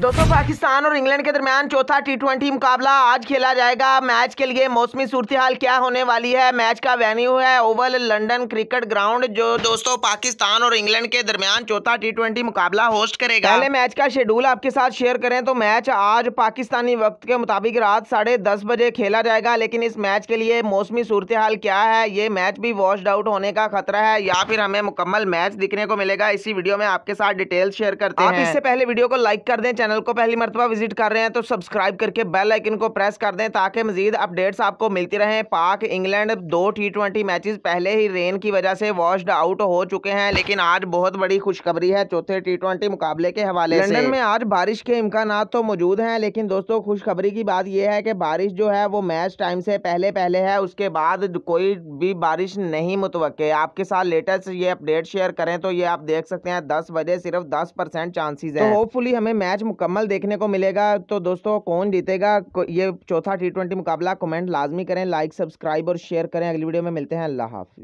दोस्तों पाकिस्तान और इंग्लैंड के दरमियान चौथा टी ट्वेंटी मुकाबला आज खेला जाएगा मैच के लिए मौसमी सूरत हाल क्या होने वाली है मैच का वेन्यू है ओवल लंदन क्रिकेट ग्राउंड जो दोस्तों पाकिस्तान और इंग्लैंड के दरमियान चौथा टी ट्वेंटी मुकाबला होस्ट करेगा पहले मैच का शेड्यूल आपके साथ शेयर करें तो मैच आज पाकिस्तानी वक्त के मुताबिक रात साढ़े दस बजे खेला जाएगा लेकिन इस मैच के लिए मौसमी सूरत हाल क्या है ये मैच भी वॉश आउट होने का खतरा है या फिर हमें मुकम्मल मैच दिखने को मिलेगा इसी वीडियो में आपके साथ डिटेल शेयर करते हैं इससे पहले वीडियो को लाइक कर दें चैनल चैनल को पहली मरतबा विजिट कर रहे हैं तो सब्सक्राइब करके बेल आइकन को प्रेस कर दें ताकि मजीद अपडेट्स आपको मिलती रहें पाक इंग्लैंड दो टी ट्वेंटी मैचेस पहले ही रेन की वजह से वॉश्ड आउट हो चुके हैं लेकिन आज बहुत बड़ी खुशखबरी है चौथे टी ट्वेंटी मुकाबले के हवाले लंदन में आज बारिश के इम्कान तो मौजूद हैं लेकिन दोस्तों खुशखबरी की बात यह है कि बारिश जो है वो मैच टाइम से पहले पहले है उसके बाद कोई भी बारिश नहीं मुतव आपके साथ लेटेस्ट ये अपडेट शेयर करें तो ये आप देख सकते हैं दस बजे सिर्फ दस परसेंट चांसेज है होपफुली तो हमें मैच मुकम्मल देखने को मिलेगा तो दोस्तों कौन जीतेगा ये चौथा टी ट्वेंटी मुकाबला कमेंट लाजमी करें लाइक सब्सक्राइब और शेयर करें अगली वीडियो में मिलते हैं अल्लाह हाफि